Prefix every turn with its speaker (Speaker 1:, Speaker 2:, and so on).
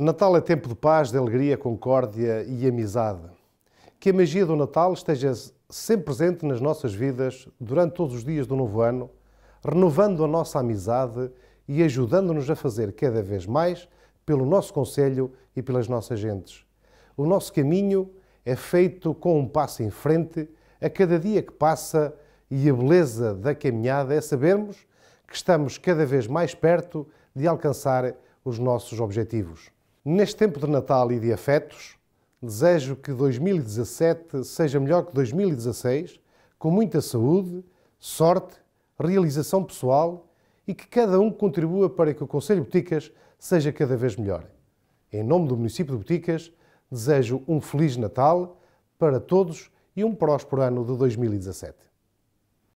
Speaker 1: Natal é tempo de paz, de alegria, concórdia e amizade. Que a magia do Natal esteja sempre presente nas nossas vidas durante todos os dias do novo ano, renovando a nossa amizade e ajudando-nos a fazer cada vez mais pelo nosso conselho e pelas nossas gentes. O nosso caminho é feito com um passo em frente a cada dia que passa e a beleza da caminhada é sabermos que estamos cada vez mais perto de alcançar os nossos objetivos. Neste tempo de Natal e de afetos, desejo que 2017 seja melhor que 2016, com muita saúde, sorte, realização pessoal e que cada um contribua para que o Conselho Boticas seja cada vez melhor. Em nome do município de Boticas, desejo um Feliz Natal para todos e um próspero ano de 2017.